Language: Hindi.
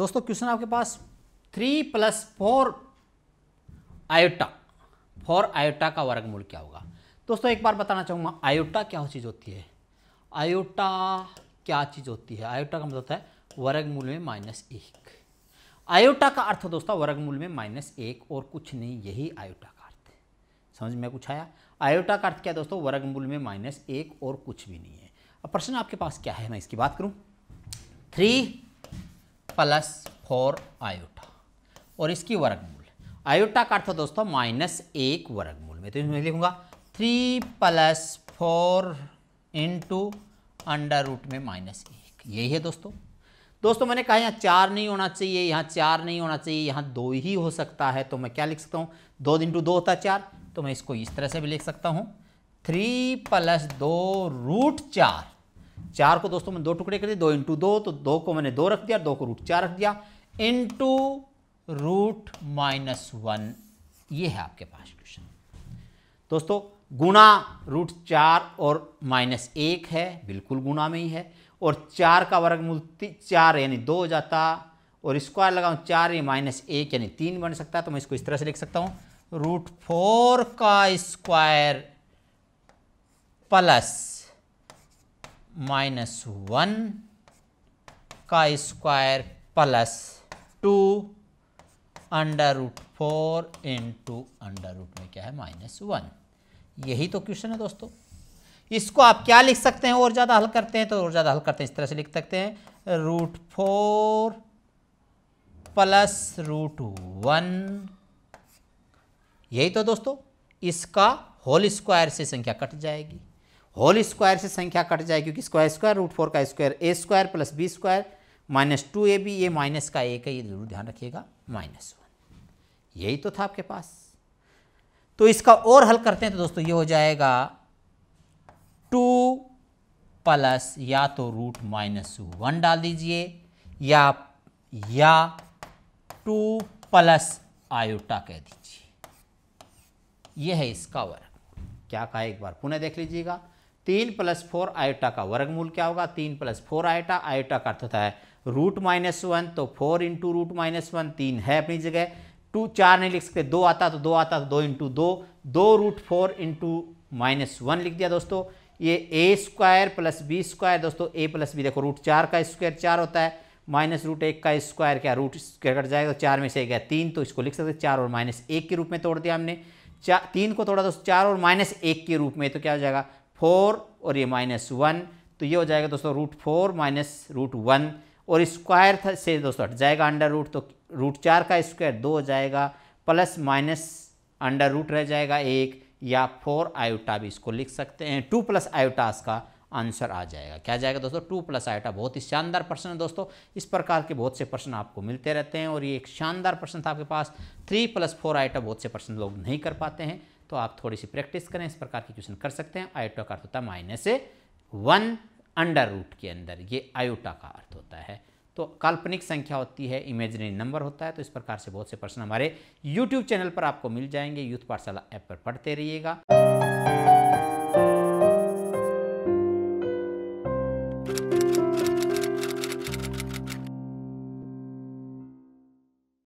दोस्तों क्वेश्चन आपके पास three plus four iota four iota का वर्गमूल क्या होगा दोस्तों एक बार बताना चाहूँगा आयोटा क्या चीज़ होती है आयोटा क्या चीज़ होती है आयोटा का मतलब होता है वर्गमूल में माइनस एक आयोटा का अर्थ दोस्तों वर्गमूल में माइनस एक और कुछ नहीं यही आयोटा का अर्थ है समझ में कुछ आया आयोटा का अर्थ क्या दोस्तों वर्गमूल में माइनस एक और कुछ भी नहीं है अब प्रश्न आपके पास क्या है मैं इसकी बात करूँ थ्री प्लस फोर आयोटा और इसकी वर्गमूल आयोटा का अर्थ हो दोस्तों माइनस एक वर्गमूल में तो इसमें लिखूंगा three plus four into under root में माइनस एक यही है दोस्तों दोस्तों मैंने कहा यहाँ चार नहीं होना चाहिए यहाँ चार नहीं होना चाहिए यहाँ दो ही हो सकता है तो मैं क्या लिख सकता हूँ दो इंटू दो होता है चार तो मैं इसको इस तरह से भी लिख सकता हूँ थ्री प्लस दो रूट चार चार को दोस्तों मैंने दो टुकड़े कर दिए दो इंटू दो तो दो को मैंने दो रख दिया दो को रूट चार रख दिया इंटू रूट माइनस वन ये है आपके पास क्वेश्चन दोस्तों गुणा रूट चार और माइनस एक है बिल्कुल गुणा में ही है और चार का वर्ग मूल चार यानी दो हो जाता और स्क्वायर लगाऊं चार या माइनस एक यानी तीन बन सकता है तो मैं इसको इस तरह से लिख सकता हूँ रूट फोर का स्क्वायर प्लस माइनस वन का square plus two under root four into under root में क्या है माइनस वन यही तो क्वेश्चन है दोस्तों इसको आप क्या लिख सकते हैं और ज़्यादा हल करते हैं तो और ज़्यादा हल करते हैं इस तरह से लिख सकते हैं root four plus root one यही तो दोस्तों इसका होल स्क्वायर से संख्या कट जाएगी होल स्क्वायर से संख्या कट जाए क्योंकि स्क्वायर स्क्वायर रूट फोर का square A square plus B square minus two A B ये माइनस का ए का ये जरूर ध्यान रखिएगा माइनस वन यही तो था आपके पास तो इसका और हल करते हैं तो दोस्तों ये हो जाएगा टू प्लस या तो रूट माइनस वन डाल दीजिए या या टू प्लस आयोटा कह दीजिए यह है इसका वर्ग क्या कहा एक बार पुनः देख लीजिएगा तीन प्लस फोर आयोटा का वर्गमूल क्या होगा तीन प्लस फोर आयोटा आयोटा का अर्थ होता है रूट माइनस वन तो four into root minus one तीन है अपनी जगह टू चार नहीं लिख सकते दो आता तो दो आता तो दो इंटू दो दो root four into minus one लिख दिया दोस्तों ये A square plus B square दोस्तों ए प्लस बी देखो रूट चार का स्क्वायर चार होता है माइनस रूट एक का स्क्वायर क्या रूट स्क्वायर कट जाएगा तो चार में से गया तीन तो इसको लिख सकते चार और माइनस एक के रूप में तोड़ दिया हमने चार तीन को तोड़ा दोस्तों चार और माइनस एक के रूप में तो क्या हो जाएगा फोर और ये माइनस वन तो ये हो जाएगा दोस्तों root four minus root one और स्क्वायर से दोस्तों हट जाएगा अंडर रूट तो रूट चार का स्क्वायर दो हो जाएगा प्लस माइनस अंडर रूट रह जाएगा एक या फोर आयोटा भी इसको लिख सकते हैं टू प्लस आयोटास का आंसर आ जाएगा क्या जाएगा दोस्तों टू प्लस आयोटा बहुत ही शानदार प्रश्न है दोस्तों इस प्रकार के बहुत से प्रश्न आपको मिलते रहते हैं और ये एक शानदार प्रश्न था आपके पास थ्री प्लस फोर आयोटा बहुत से प्रश्न लोग नहीं कर पाते हैं तो आप थोड़ी सी प्रैक्टिस करें इस प्रकार के क्वेश्चन कर सकते हैं आयोटा का अर्थ होता है माइनस वन अंडर रूट के अंदर ये आयोटा का अर्थ होता है तो काल्पनिक संख्या होती है इमेजनरी नंबर होता है तो इस प्रकार से बहुत से प्रश्न हमारे यूट्यूब चैनल पर आपको मिल जाएंगे यूथ पाठशाला ऐप पर पढ़ते रहिएगा